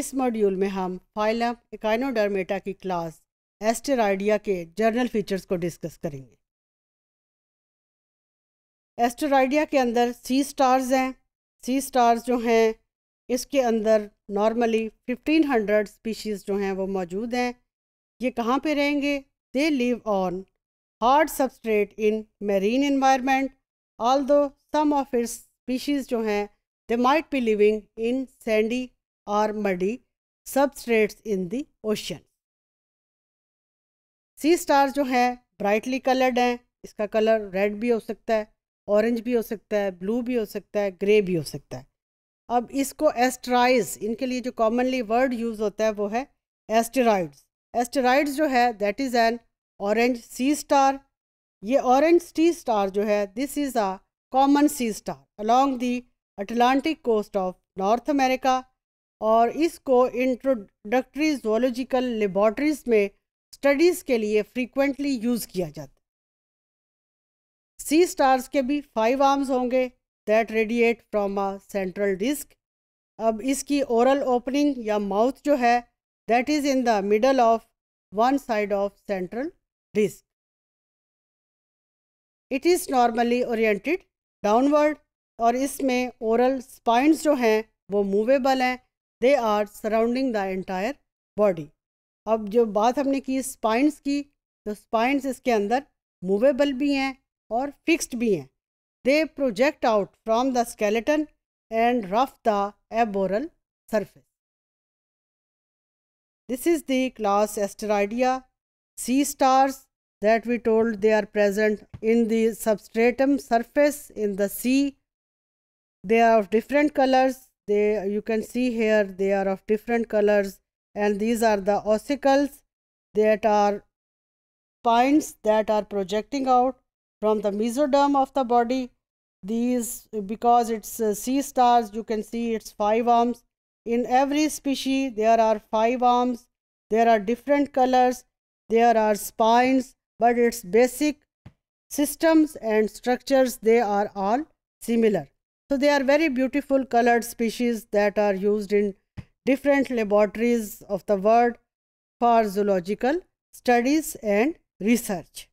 इस मॉड्यूल में हम फाइलम इकाइनोडर्मेटा की क्लास एस्टेराइडिया के जर्नल फीचर्स को डिस्कस करेंगे एस्टेराइडिया के अंदर सी स्टार्स हैं सी स्टार्स जो हैं इसके अंदर नॉर्मली 1500 स्पीशीज़ जो हैं वो मौजूद हैं ये कहाँ पे रहेंगे they live on hard substrate in marine environment although some of its species जो हैं they might be living in sandy or muddy substrates in the ocean. Sea star जो हैं ब्राइटली कलर्ड हैं इसका कलर रेड भी हो सकता है ऑरेंज भी हो सकता है ब्लू भी हो सकता है ग्रे भी हो सकता है अब इसको एस्टराइज इनके लिए जो कॉमनली वर्ड यूज़ होता है वो है एस्टेराइड्स एस्टेराइड्स जो है that is an orange sea star ये ऑरेंज सी स्टार जो है this is a common sea star along the Atlantic coast of North America और इसको इंट्रोडक्टरी जोलॉजिकल लेबॉर्ट्रीज में स्टडीज़ के लिए फ्रीक्वेंटली यूज़ किया जाता है सी स्टार्स के भी फाइव आर्म्स होंगे that radiate from a central disc अब इसकी ओरल ओपनिंग या माउथ जो है that is in the middle of one side of central disc it is normally oriented downward और इसमें ओरल स्पाइंस जो हैं वो मूवेबल हैं they are surrounding the entire body अब जो बात हमने की स्पाइंस की तो स्पाइंस इसके अंदर मूवेबल भी हैं और फिक्स्ड भी हैं they project out from the skeleton and rough the aboral surface this is the class Asteroidea sea stars that we told they are present in the substratum surface in the sea they are of different colours they you can see here they are of different colors and these are the ossicles that are spines that are projecting out from the mesoderm of the body these because it's uh, sea stars you can see it's five arms in every species there are five arms there are different colors there are spines but its basic systems and structures they are all similar so they are very beautiful colored species that are used in different laboratories of the world for zoological studies and research.